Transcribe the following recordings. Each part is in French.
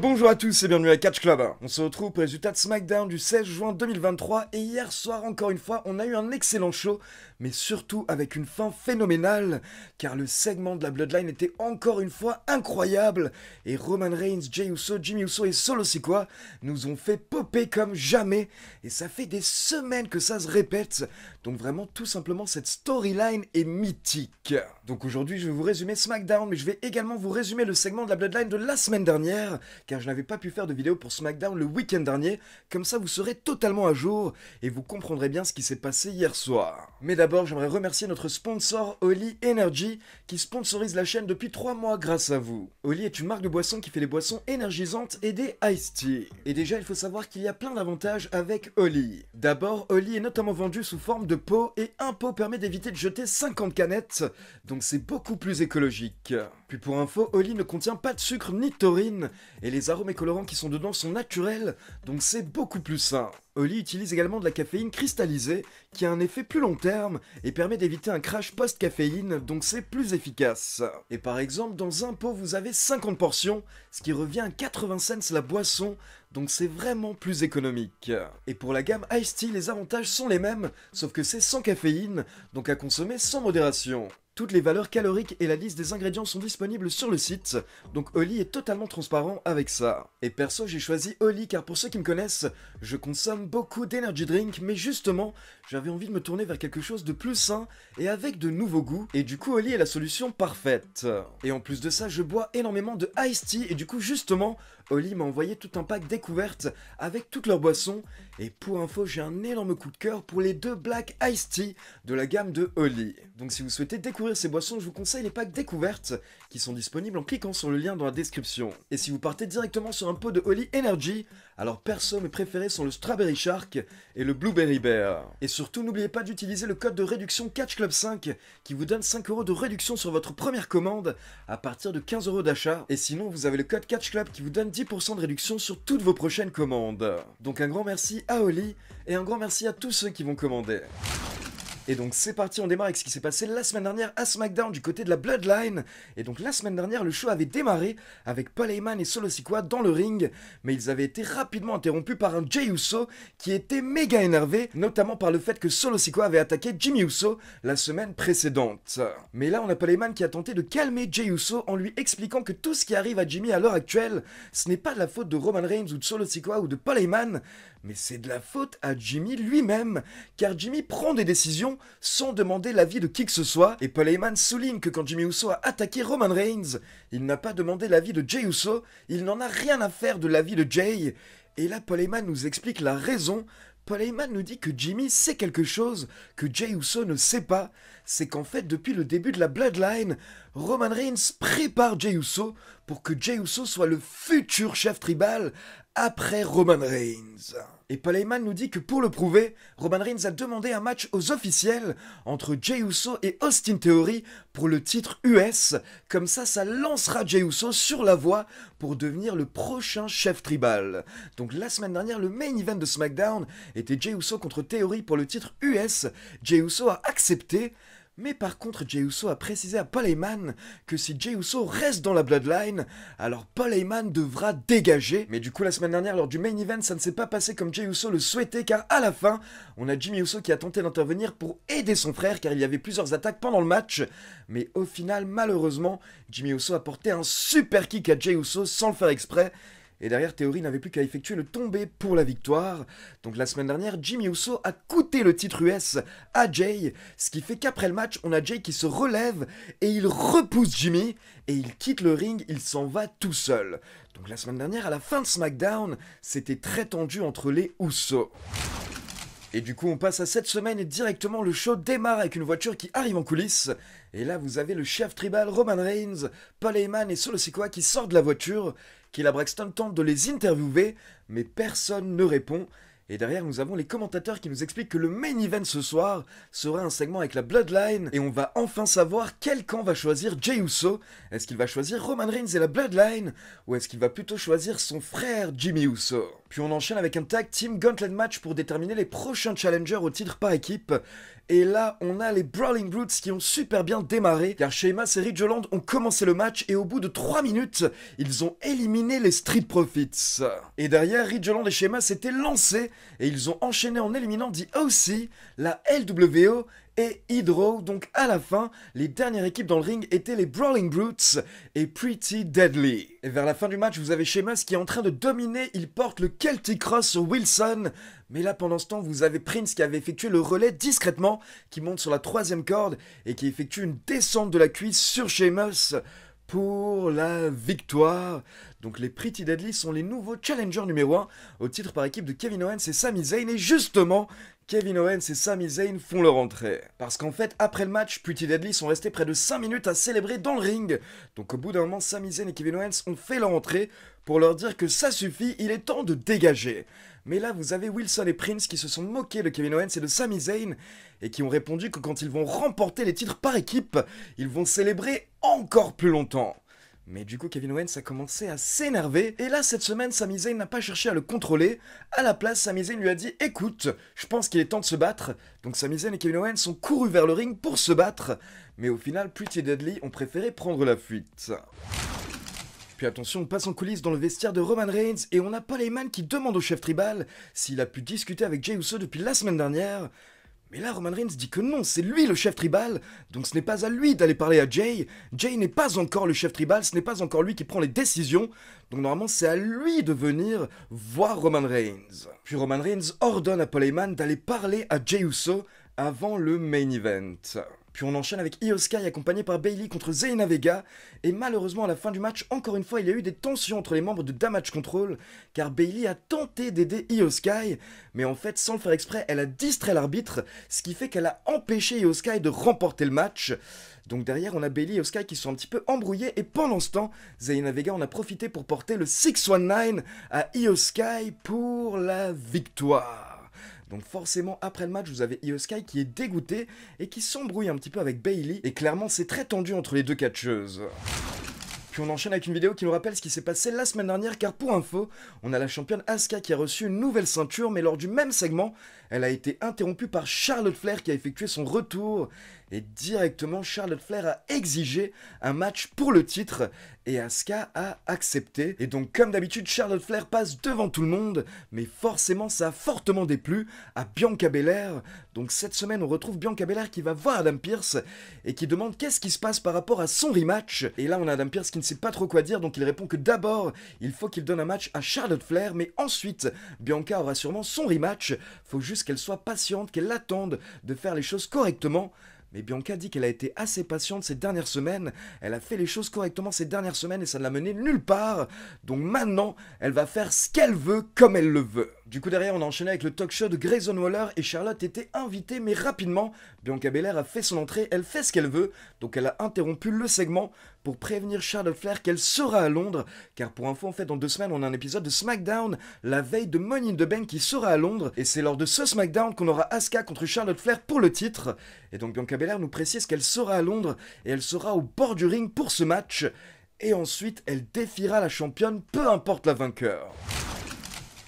Bonjour à tous et bienvenue à Catch Club. On se retrouve pour de SmackDown du 16 juin 2023 et hier soir encore une fois on a eu un excellent show mais surtout avec une fin phénoménale car le segment de la Bloodline était encore une fois incroyable et Roman Reigns, jay Uso, Jimmy Uso et Solo Sikoa nous ont fait popper comme jamais et ça fait des semaines que ça se répète donc vraiment tout simplement cette storyline est mythique. Donc aujourd'hui je vais vous résumer SmackDown mais je vais également vous résumer le segment de la Bloodline de la semaine dernière car je n'avais pas pu faire de vidéo pour SmackDown le week-end dernier, comme ça vous serez totalement à jour et vous comprendrez bien ce qui s'est passé hier soir. Mais d'abord, j'aimerais remercier notre sponsor Oli Energy, qui sponsorise la chaîne depuis 3 mois grâce à vous. Oli est une marque de boissons qui fait des boissons énergisantes et des iced tea. Et déjà, il faut savoir qu'il y a plein d'avantages avec Oli. D'abord, Oli est notamment vendu sous forme de pot, et un pot permet d'éviter de jeter 50 canettes, donc c'est beaucoup plus écologique. Puis pour info, Oli ne contient pas de sucre ni de taurine, et les arômes et colorants qui sont dedans sont naturels, donc c'est beaucoup plus sain. Oli utilise également de la caféine cristallisée, qui a un effet plus long terme et permet d'éviter un crash post-caféine, donc c'est plus efficace. Et par exemple, dans un pot, vous avez 50 portions, ce qui revient à 80 cents la boisson, donc c'est vraiment plus économique. Et pour la gamme Ice Tea, les avantages sont les mêmes, sauf que c'est sans caféine, donc à consommer sans modération. Toutes les valeurs caloriques et la liste des ingrédients sont disponibles sur le site, donc Oli est totalement transparent avec ça. Et perso, j'ai choisi Oli car pour ceux qui me connaissent, je consomme beaucoup d'energy drink, mais justement, j'avais envie de me tourner vers quelque chose de plus sain et avec de nouveaux goûts, et du coup Oli est la solution parfaite. Et en plus de ça, je bois énormément de iced tea, et du coup justement, Oli m'a envoyé tout un pack découverte avec toutes leurs boissons. Et pour info, j'ai un énorme coup de cœur pour les deux Black Ice Tea de la gamme de Holly. Donc si vous souhaitez découvrir ces boissons, je vous conseille les packs découvertes sont disponibles en cliquant sur le lien dans la description. Et si vous partez directement sur un pot de Holly Energy, alors perso mes préférés sont le Strawberry Shark et le Blueberry Bear. Et surtout n'oubliez pas d'utiliser le code de réduction Catch Club 5 qui vous donne 5 euros de réduction sur votre première commande à partir de 15 euros d'achat. Et sinon vous avez le code Catch Club qui vous donne 10% de réduction sur toutes vos prochaines commandes. Donc un grand merci à Holly et un grand merci à tous ceux qui vont commander. Et donc c'est parti, on démarre avec ce qui s'est passé la semaine dernière à SmackDown du côté de la Bloodline. Et donc la semaine dernière, le show avait démarré avec Paul Heyman et Solo Sikoa dans le ring, mais ils avaient été rapidement interrompus par un Jey Uso qui était méga énervé, notamment par le fait que Solo Sikoa avait attaqué Jimmy Uso la semaine précédente. Mais là, on a Paul Heyman qui a tenté de calmer Jay Uso en lui expliquant que tout ce qui arrive à Jimmy à l'heure actuelle, ce n'est pas de la faute de Roman Reigns ou de Solo Sikoa ou de Paul Heyman. Mais c'est de la faute à Jimmy lui-même, car Jimmy prend des décisions sans demander l'avis de qui que ce soit, et Paul souligne que quand Jimmy Uso a attaqué Roman Reigns, il n'a pas demandé l'avis de Jay Uso, il n'en a rien à faire de l'avis de Jay. Et là, Paul nous explique la raison. Paul nous dit que Jimmy sait quelque chose que Jay Uso ne sait pas, c'est qu'en fait, depuis le début de la Bloodline, Roman Reigns prépare Jey Uso pour que Jey Uso soit le futur chef tribal après Roman Reigns. Et Paul nous dit que pour le prouver, Roman Reigns a demandé un match aux officiels entre Jey Uso et Austin Theory pour le titre US. Comme ça, ça lancera Jey Uso sur la voie pour devenir le prochain chef tribal. Donc la semaine dernière, le main event de SmackDown était Jey Uso contre Theory pour le titre US. Jey Uso a accepté, mais par contre, Jey Uso a précisé à Paul Heyman que si Jey Uso reste dans la Bloodline, alors Paul Heyman devra dégager. Mais du coup, la semaine dernière, lors du main event, ça ne s'est pas passé comme Jey Uso le souhaitait, car à la fin, on a Jimmy Uso qui a tenté d'intervenir pour aider son frère, car il y avait plusieurs attaques pendant le match. Mais au final, malheureusement, Jimmy Uso a porté un super kick à Jey Uso sans le faire exprès, et derrière, Theory n'avait plus qu'à effectuer le tombé pour la victoire. Donc la semaine dernière, Jimmy Uso a coûté le titre US à Jay, ce qui fait qu'après le match, on a Jay qui se relève et il repousse Jimmy et il quitte le ring, il s'en va tout seul. Donc la semaine dernière, à la fin de SmackDown, c'était très tendu entre les Uso. Et du coup, on passe à cette semaine et directement le show démarre avec une voiture qui arrive en coulisses. Et là, vous avez le chef tribal Roman Reigns, Paul Heyman et Solo Sikoa qui sortent de la voiture. Kyla Braxton tente de les interviewer, mais personne ne répond. Et derrière, nous avons les commentateurs qui nous expliquent que le main event ce soir sera un segment avec la Bloodline et on va enfin savoir quel camp va choisir Jay Uso. Est-ce qu'il va choisir Roman Reigns et la Bloodline ou est-ce qu'il va plutôt choisir son frère Jimmy Uso Puis on enchaîne avec un tag team gauntlet match pour déterminer les prochains challengers au titre par équipe. Et là, on a les Brawling Brutes qui ont super bien démarré, car Sheamus et Ridgeland ont commencé le match et au bout de 3 minutes, ils ont éliminé les Street Profits. Et derrière, Ridgeland et Sheamus étaient lancés et ils ont enchaîné en éliminant The OC, la LWO et Hydro. Donc à la fin, les dernières équipes dans le ring étaient les Brawling Brutes et Pretty Deadly. Et vers la fin du match, vous avez Sheamus qui est en train de dominer, il porte le Celtic Cross Wilson. Mais là, pendant ce temps, vous avez Prince qui avait effectué le relais discrètement, qui monte sur la troisième corde et qui effectue une descente de la cuisse sur Sheamus pour la victoire. Donc les Pretty Deadly sont les nouveaux challengers numéro 1 au titre par équipe de Kevin Owens et Sami Zayn. Et justement, Kevin Owens et Sami Zayn font leur entrée. Parce qu'en fait, après le match, Pretty Deadly sont restés près de 5 minutes à célébrer dans le ring. Donc au bout d'un moment, Sami Zayn et Kevin Owens ont fait leur entrée pour leur dire que ça suffit, il est temps de dégager. Mais là, vous avez Wilson et Prince qui se sont moqués de Kevin Owens et de Sami Zayn et qui ont répondu que quand ils vont remporter les titres par équipe, ils vont célébrer encore plus longtemps. Mais du coup, Kevin Owens a commencé à s'énerver, et là, cette semaine, Sami Zayn n'a pas cherché à le contrôler. À la place, Sami Zayn lui a dit Écoute, je pense qu'il est temps de se battre. Donc Sami Zayn et Kevin Owens sont courus vers le ring pour se battre, mais au final, Pretty Deadly ont préféré prendre la fuite. Puis attention, on passe en coulisses dans le vestiaire de Roman Reigns et on a Paul Heyman qui demande au chef tribal s'il a pu discuter avec Jey Uso depuis la semaine dernière. Et là, Roman Reigns dit que non, c'est lui le chef tribal, donc ce n'est pas à lui d'aller parler à Jay. Jay n'est pas encore le chef tribal, ce n'est pas encore lui qui prend les décisions, donc normalement c'est à lui de venir voir Roman Reigns. Puis Roman Reigns ordonne à Paul Heyman d'aller parler à Jay Uso avant le main event. Puis on enchaîne avec Io accompagné par Bailey contre Zayna Vega. Et malheureusement à la fin du match, encore une fois, il y a eu des tensions entre les membres de Damage Control car Bailey a tenté d'aider Io mais en fait sans le faire exprès, elle a distrait l'arbitre, ce qui fait qu'elle a empêché Io de remporter le match. Donc derrière, on a Bailey et Sky qui sont un petit peu embrouillés. Et pendant ce temps, Zayna Vega en a profité pour porter le 619 à Io pour la victoire. Donc forcément, après le match, vous avez Io Sky qui est dégoûté et qui s'embrouille un petit peu avec Bailey. Et clairement, c'est très tendu entre les deux catcheuses. Puis on enchaîne avec une vidéo qui nous rappelle ce qui s'est passé la semaine dernière, car pour info, on a la championne Asuka qui a reçu une nouvelle ceinture, mais lors du même segment, elle a été interrompue par Charlotte Flair qui a effectué son retour. Et directement, Charlotte Flair a exigé un match pour le titre et Asuka a accepté. Et donc, comme d'habitude, Charlotte Flair passe devant tout le monde, mais forcément, ça a fortement déplu à Bianca Belair. Donc, cette semaine, on retrouve Bianca Belair qui va voir Adam Pierce et qui demande qu'est-ce qui se passe par rapport à son rematch. Et là, on a Adam Pierce qui ne sait pas trop quoi dire, donc il répond que d'abord, il faut qu'il donne un match à Charlotte Flair, mais ensuite, Bianca aura sûrement son rematch. Faut juste qu'elle soit patiente, qu'elle attende de faire les choses correctement. Mais Bianca dit qu'elle a été assez patiente ces dernières semaines, elle a fait les choses correctement ces dernières semaines et ça ne l'a menée nulle part. Donc maintenant, elle va faire ce qu'elle veut comme elle le veut. Du coup derrière, on a enchaîné avec le talk show de Grayson Waller et Charlotte était invitée mais rapidement, Bianca Belair a fait son entrée, elle fait ce qu'elle veut, donc elle a interrompu le segment pour prévenir Charlotte Flair qu'elle sera à Londres. Car pour info, en fait, dans deux semaines, on a un épisode de SmackDown, la veille de Money in the Bank qui sera à Londres. Et c'est lors de ce SmackDown qu'on aura Asuka contre Charlotte Flair pour le titre. Et donc Bianca Belair nous précise qu'elle sera à Londres et elle sera au bord du ring pour ce match. Et ensuite, elle défiera la championne, peu importe la vainqueur.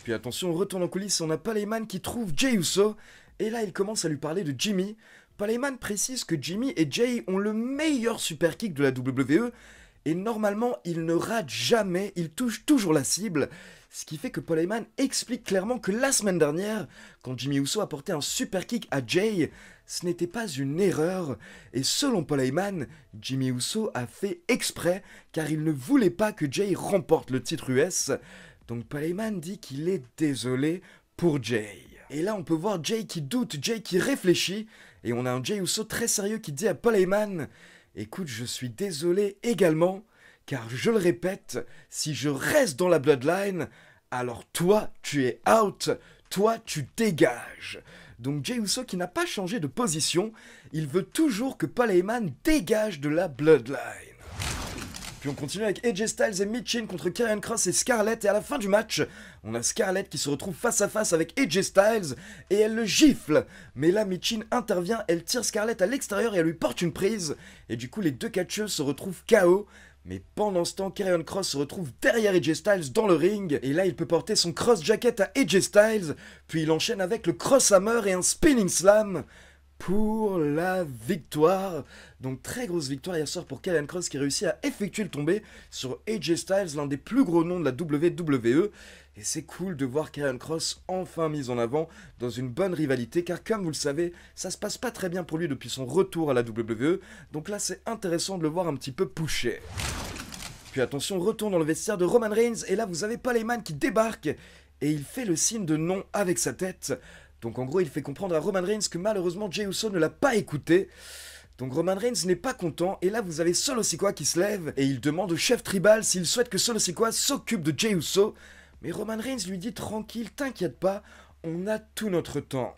Puis attention, on retourne en coulisses, on a les qui trouve Jey Uso, et là il commence à lui parler de Jimmy, Palayman précise que Jimmy et Jay ont le meilleur super kick de la WWE et normalement ils ne ratent jamais, ils touchent toujours la cible. Ce qui fait que Paul Heyman explique clairement que la semaine dernière, quand Jimmy Uso a porté un super kick à Jay, ce n'était pas une erreur. Et selon Paul Heyman, Jimmy Uso a fait exprès car il ne voulait pas que Jay remporte le titre US. Donc Paul Heyman dit qu'il est désolé pour Jay. Et là on peut voir Jay qui doute, Jay qui réfléchit, et on a un Jey très sérieux qui dit à Paul Écoute, je suis désolé également, car je le répète, si je reste dans la Bloodline, alors toi, tu es out, toi, tu dégages. Donc Jey qui n'a pas changé de position, il veut toujours que Paul dégage de la Bloodline. Puis on continue avec AJ Styles et Mitchin contre Karen Cross et Scarlett. Et à la fin du match, on a Scarlett qui se retrouve face à face avec AJ Styles et elle le gifle. Mais là, Mitchin intervient, elle tire Scarlett à l'extérieur et elle lui porte une prise. Et du coup, les deux catcheuses se retrouvent KO. Mais pendant ce temps, Karrion Cross se retrouve derrière AJ Styles dans le ring, et là il peut porter son cross jacket à AJ Styles, puis il enchaîne avec le cross hammer et un spinning slam pour la victoire. Donc très grosse victoire hier soir pour Karen Cross qui réussit à effectuer le tombé sur AJ Styles, l'un des plus gros noms de la WWE. Et c'est cool de voir Karen Cross enfin mise en avant dans une bonne rivalité, car comme vous le savez, ça se passe pas très bien pour lui depuis son retour à la WWE, donc là c'est intéressant de le voir un petit peu poussé Puis attention, retour dans le vestiaire de Roman Reigns, et là vous avez Heyman qui débarque, et il fait le signe de non avec sa tête. Donc en gros, il fait comprendre à Roman Reigns que malheureusement Jey Uso ne l'a pas écouté. Donc Roman Reigns n'est pas content, et là vous avez Solo Sikoa qui se lève, et il demande au chef tribal s'il souhaite que Solo Sikoa s'occupe de Jey Uso. Mais Roman Reigns lui dit tranquille, t'inquiète pas, on a tout notre temps.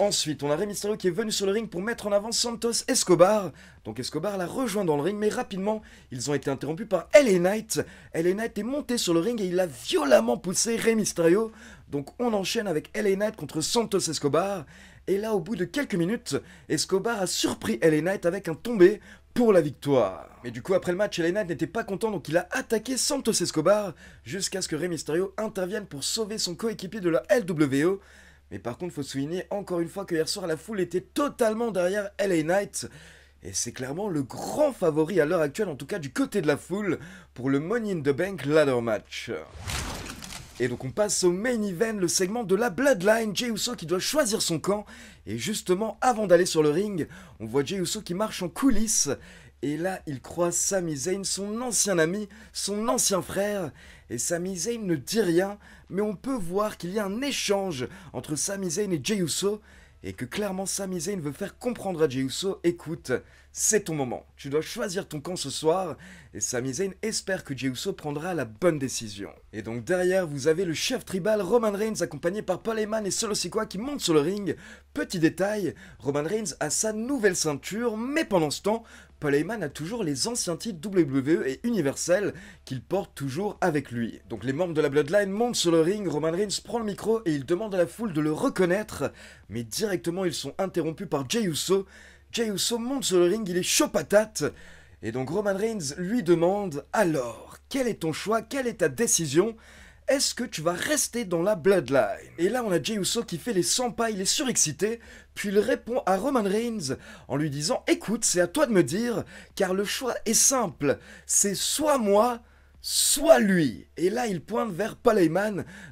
Ensuite, on a Rey Mysterio qui est venu sur le ring pour mettre en avant Santos Escobar. Donc Escobar l'a rejoint dans le ring, mais rapidement, ils ont été interrompus par LA Knight. LA Knight est monté sur le ring et il a violemment poussé Rey Mysterio. Donc on enchaîne avec LA Knight contre Santos Escobar. Et là, au bout de quelques minutes, Escobar a surpris LA Knight avec un tombé pour la victoire. Mais du coup, après le match, LA Knight n'était pas content, donc il a attaqué Santos Escobar jusqu'à ce que Rey Mysterio intervienne pour sauver son coéquipier de la LWO. Mais par contre, faut souligner encore une fois que hier soir, la foule était totalement derrière LA Knight. Et c'est clairement le grand favori à l'heure actuelle, en tout cas du côté de la foule, pour le Money in the Bank Ladder Match. Et donc on passe au main event, le segment de la Bloodline, Jey Uso qui doit choisir son camp. Et justement, avant d'aller sur le ring, on voit Jey Uso qui marche en coulisses. Et là, il croise Sami Zayn, son ancien ami, son ancien frère. Et Sami Zayn ne dit rien, mais on peut voir qu'il y a un échange entre Sami Zayn et Jey Uso. Et que clairement Sami Zayn veut faire comprendre à Jey Uso, écoute, c'est ton moment. Tu dois choisir ton camp ce soir, et Sami Zayn espère que Jey prendra la bonne décision. Et donc derrière, vous avez le chef tribal Roman Reigns accompagné par Paul Heyman et Solo Sikoa qui montent sur le ring. Petit détail, Roman Reigns a sa nouvelle ceinture, mais pendant ce temps, Paul Heyman a toujours les anciens titres WWE et Universel qu'il porte toujours avec lui. Donc les membres de la Bloodline montent sur le ring, Roman Reigns prend le micro et il demande à la foule de le reconnaître, mais directement ils sont interrompus par Jey Uso Jey monte sur le ring, il est chaud patate. Et donc Roman Reigns lui demande Alors, quel est ton choix Quelle est ta décision est-ce que tu vas rester dans la Bloodline Et là, on a Jey Uso qui fait les sans pas, il est surexcité, puis il répond à Roman Reigns en lui disant Écoute, c'est à toi de me dire, car le choix est simple, c'est soit moi, soit lui. Et là, il pointe vers Paul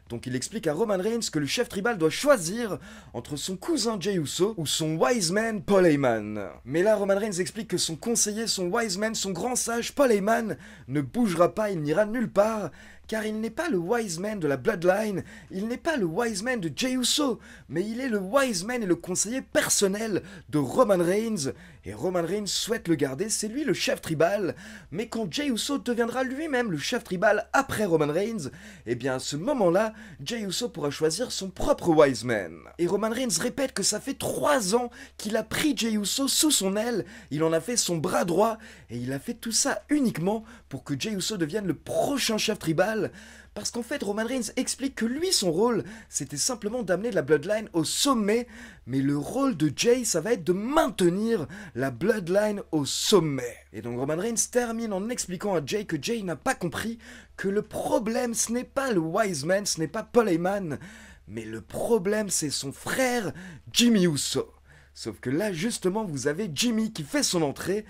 donc il explique à Roman Reigns que le chef tribal doit choisir entre son cousin Jey Uso ou son wise man Paul Heyman. Mais là, Roman Reigns explique que son conseiller, son wise man, son grand sage Paul Heyman ne bougera pas, il n'ira nulle part, car il n'est pas le wise man de la Bloodline, il n'est pas le wise man de Jey Uso, mais il est le wise man et le conseiller personnel de Roman Reigns, et Roman Reigns souhaite le garder, c'est lui le chef tribal, mais quand Jey Uso deviendra lui-même le chef tribal après Roman Reigns, eh bien à ce moment-là, Jay pourra choisir son propre Wise Man. Et Roman Reigns répète que ça fait 3 ans qu'il a pris Jay Uso sous son aile, il en a fait son bras droit, et il a fait tout ça uniquement pour que Jey Uso devienne le prochain chef tribal. Parce qu'en fait, Roman Reigns explique que lui, son rôle, c'était simplement d'amener la Bloodline au sommet, mais le rôle de Jay, ça va être de maintenir la Bloodline au sommet. Et donc Roman Reigns termine en expliquant à Jay que Jay n'a pas compris que le problème, ce n'est pas le Wise Man, ce n'est pas Paul Heyman, mais le problème, c'est son frère, Jimmy Uso. Sauf que là, justement, vous avez Jimmy qui fait son entrée,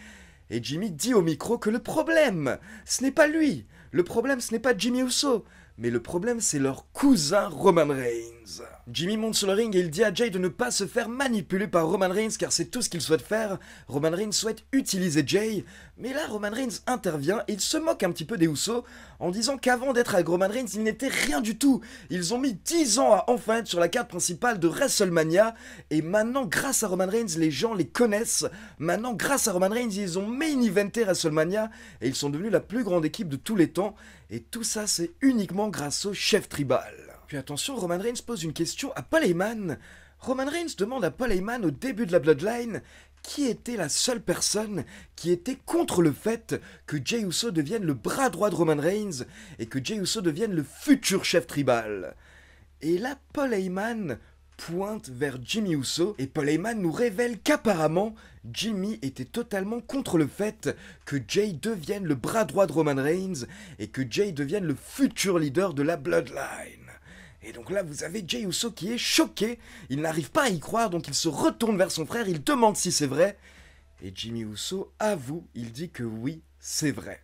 et Jimmy dit au micro que le problème, ce n'est pas lui. Le problème, ce n'est pas Jimmy Uso mais le problème c'est leur cousin Roman Reigns. Jimmy monte sur le ring et il dit à Jay de ne pas se faire manipuler par Roman Reigns car c'est tout ce qu'il souhaite faire. Roman Reigns souhaite utiliser Jay, mais là Roman Reigns intervient et il se moque un petit peu des housseaux en disant qu'avant d'être avec Roman Reigns, il n'était rien du tout. Ils ont mis 10 ans à enfin être sur la carte principale de WrestleMania et maintenant grâce à Roman Reigns, les gens les connaissent. Maintenant grâce à Roman Reigns, ils ont main eventé WrestleMania et ils sont devenus la plus grande équipe de tous les temps et tout ça c'est uniquement grâce au chef tribal. Puis attention, Roman Reigns pose une question à Paul Heyman. Roman Reigns demande à Paul Heyman au début de la Bloodline qui était la seule personne qui était contre le fait que Jey Uso devienne le bras droit de Roman Reigns et que Jey Uso devienne le futur chef tribal. Et là, Paul Heyman pointe vers Jimmy Uso et Paul Heyman nous révèle qu'apparemment Jimmy était totalement contre le fait que Jay devienne le bras droit de Roman Reigns et que Jay devienne le futur leader de la Bloodline. Et donc là, vous avez Jay Uso qui est choqué, il n'arrive pas à y croire, donc il se retourne vers son frère, il demande si c'est vrai, et Jimmy Uso avoue, il dit que oui, c'est vrai.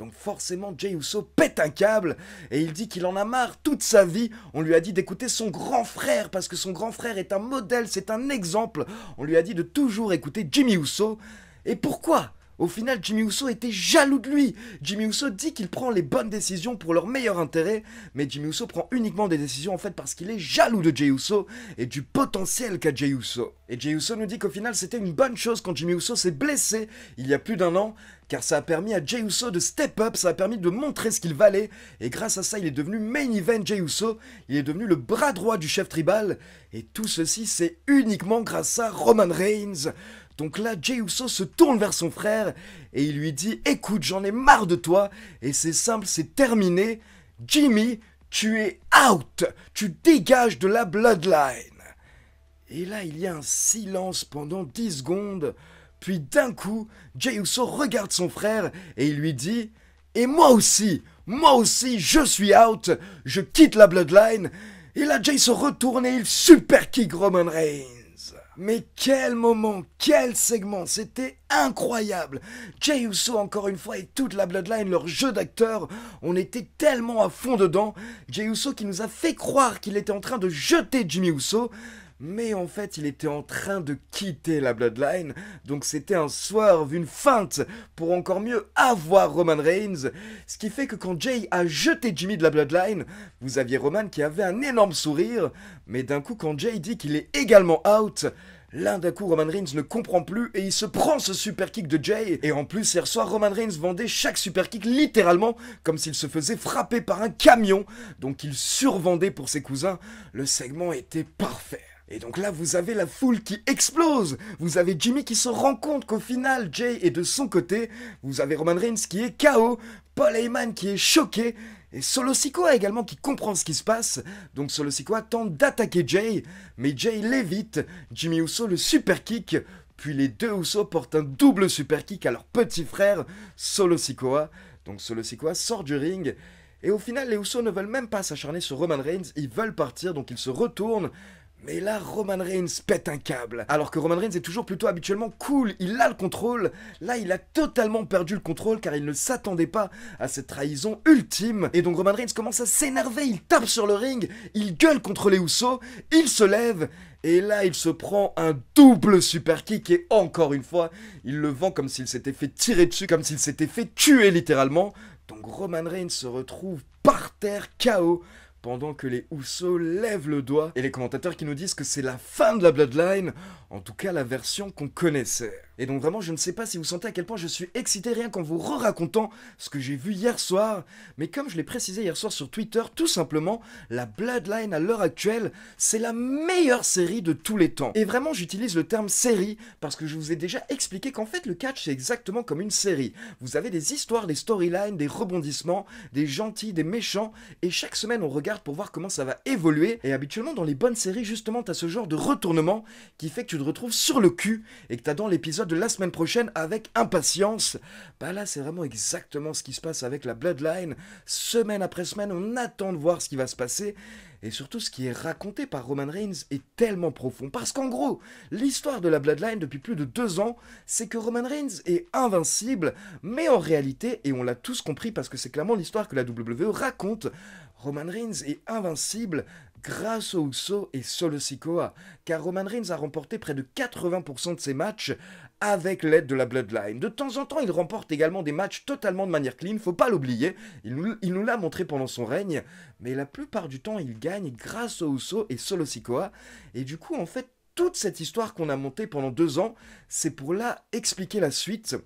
Donc forcément, Jay Uso pète un câble et il dit qu'il en a marre toute sa vie. On lui a dit d'écouter son grand frère parce que son grand frère est un modèle, c'est un exemple. On lui a dit de toujours écouter Jimmy Uso. Et pourquoi au final, Jimmy Uso était jaloux de lui. Jimmy Uso dit qu'il prend les bonnes décisions pour leur meilleur intérêt, mais Jimmy Uso prend uniquement des décisions en fait parce qu'il est jaloux de Jey Uso et du potentiel qu'a Jey Uso. Et Jey Uso nous dit qu'au final, c'était une bonne chose quand Jimmy Uso s'est blessé il y a plus d'un an, car ça a permis à Jey Uso de step up, ça a permis de montrer ce qu'il valait, et grâce à ça, il est devenu main event Jey Uso, il est devenu le bras droit du chef tribal, et tout ceci, c'est uniquement grâce à Roman Reigns. Donc là, Jey Uso se tourne vers son frère et il lui dit Écoute, j'en ai marre de toi et c'est simple, c'est terminé. Jimmy, tu es out Tu dégages de la bloodline Et là, il y a un silence pendant 10 secondes. Puis d'un coup, Jey Uso regarde son frère et il lui dit Et moi aussi Moi aussi, je suis out Je quitte la bloodline Et là, Jey se retourne et il super kick Roman Reigns mais quel moment, quel segment, c'était incroyable. Jay Uso encore une fois et toute la Bloodline, leur jeu d'acteur, on était tellement à fond dedans. Jay Uso qui nous a fait croire qu'il était en train de jeter Jimmy Uso mais en fait il était en train de quitter la Bloodline, donc c'était un swerve, une feinte, pour encore mieux avoir Roman Reigns, ce qui fait que quand Jay a jeté Jimmy de la Bloodline, vous aviez Roman qui avait un énorme sourire, mais d'un coup quand Jay dit qu'il est également out, L'un d'un coup, Roman Reigns ne comprend plus et il se prend ce super kick de Jay. Et en plus, hier soir, Roman Reigns vendait chaque super kick littéralement comme s'il se faisait frapper par un camion. Donc il survendait pour ses cousins. Le segment était parfait. Et donc là, vous avez la foule qui explose. Vous avez Jimmy qui se rend compte qu'au final, Jay est de son côté. Vous avez Roman Reigns qui est KO. Paul Heyman qui est choqué. Et Solo Sikoa également qui comprend ce qui se passe. Donc Solo Sikoa tente d'attaquer Jay. Mais Jay l'évite. Jimmy Uso le super kick. Puis les deux Uso portent un double super kick à leur petit frère Solo Sikoa. Donc Solo Sikoa sort du ring. Et au final, les Uso ne veulent même pas s'acharner sur Roman Reigns, ils veulent partir, donc ils se retournent mais là, Roman Reigns pète un câble. Alors que Roman Reigns est toujours plutôt habituellement cool, il a le contrôle. Là, il a totalement perdu le contrôle car il ne s'attendait pas à cette trahison ultime. Et donc Roman Reigns commence à s'énerver, il tape sur le ring, il gueule contre les Housseaux, il se lève. Et là, il se prend un double super kick et encore une fois, il le vend comme s'il s'était fait tirer dessus, comme s'il s'était fait tuer littéralement. Donc Roman Reigns se retrouve par terre, KO, pendant que les Housseaux lèvent le doigt et les commentateurs qui nous disent que c'est la fin de la Bloodline, en tout cas la version qu'on connaissait. Et donc vraiment, je ne sais pas si vous sentez à quel point je suis excité rien qu'en vous racontant ce que j'ai vu hier soir. Mais comme je l'ai précisé hier soir sur Twitter, tout simplement, la Bloodline à l'heure actuelle, c'est la meilleure série de tous les temps. Et vraiment, j'utilise le terme série parce que je vous ai déjà expliqué qu'en fait, le catch, c'est exactement comme une série. Vous avez des histoires, des storylines, des rebondissements, des gentils, des méchants, et chaque semaine, on regarde pour voir comment ça va évoluer. Et habituellement, dans les bonnes séries, justement, tu as ce genre de retournement qui fait que tu te retrouves sur le cul et que t'as dans l'épisode la semaine prochaine avec impatience. Bah là, c'est vraiment exactement ce qui se passe avec la Bloodline. Semaine après semaine, on attend de voir ce qui va se passer. Et surtout, ce qui est raconté par Roman Reigns est tellement profond. Parce qu'en gros, l'histoire de la Bloodline depuis plus de deux ans, c'est que Roman Reigns est invincible, mais en réalité, et on l'a tous compris parce que c'est clairement l'histoire que la WWE raconte, Roman Reigns est invincible, grâce aux Husso et solosicoa car Roman Reigns a remporté près de 80% de ses matchs avec l'aide de la Bloodline. De temps en temps, il remporte également des matchs totalement de manière clean, faut pas l'oublier, il nous, l'a montré pendant son règne, mais la plupart du temps, il gagne grâce aux USO et solosicoa et du coup, en fait, toute cette histoire qu'on a montée pendant deux ans, c'est pour là expliquer la suite.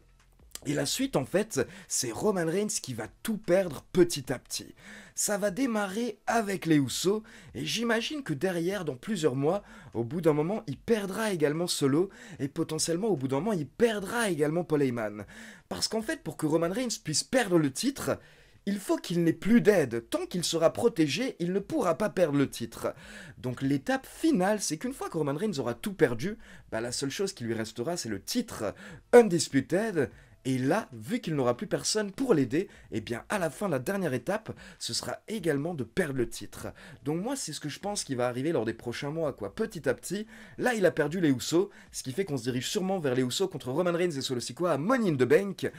Et la suite, en fait, c'est Roman Reigns qui va tout perdre petit à petit. Ça va démarrer avec les housses, et j'imagine que derrière, dans plusieurs mois, au bout d'un moment, il perdra également Solo, et potentiellement, au bout d'un moment, il perdra également Paul Heyman. Parce qu'en fait, pour que Roman Reigns puisse perdre le titre, il faut qu'il n'ait plus d'aide. Tant qu'il sera protégé, il ne pourra pas perdre le titre. Donc l'étape finale, c'est qu'une fois que Roman Reigns aura tout perdu, bah, la seule chose qui lui restera, c'est le titre Undisputed. Et là, vu qu'il n'aura plus personne pour l'aider, eh bien à la fin la dernière étape, ce sera également de perdre le titre. Donc moi c'est ce que je pense qui va arriver lors des prochains mois quoi, petit à petit. Là il a perdu les Houssos, ce qui fait qu'on se dirige sûrement vers les Houssos contre Roman Reigns et Solo Sikoa à Money in the Bank.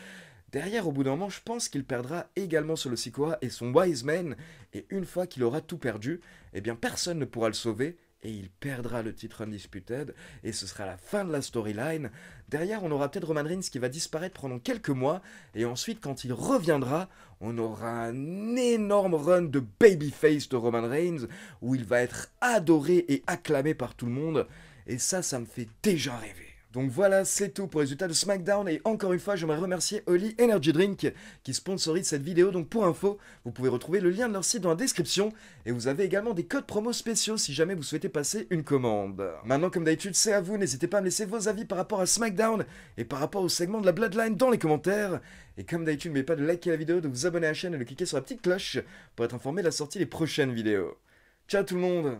Derrière, au bout d'un moment, je pense qu'il perdra également Solo Sikoa et son Wise Man, et une fois qu'il aura tout perdu, eh bien personne ne pourra le sauver, et il perdra le titre Undisputed, et ce sera la fin de la storyline. Derrière, on aura peut-être Roman Reigns qui va disparaître pendant quelques mois, et ensuite, quand il reviendra, on aura un énorme run de babyface de Roman Reigns, où il va être adoré et acclamé par tout le monde, et ça, ça me fait déjà rêver. Donc voilà, c'est tout pour les résultats de SmackDown. Et encore une fois, j'aimerais remercier Oli Energy Drink qui sponsorise cette vidéo. Donc pour info, vous pouvez retrouver le lien de leur site dans la description. Et vous avez également des codes promo spéciaux si jamais vous souhaitez passer une commande. Maintenant, comme d'habitude, c'est à vous. N'hésitez pas à me laisser vos avis par rapport à SmackDown et par rapport au segment de la Bloodline dans les commentaires. Et comme d'habitude, n'oubliez pas de liker la vidéo, de vous abonner à la chaîne et de cliquer sur la petite cloche pour être informé de la sortie des prochaines vidéos. Ciao tout le monde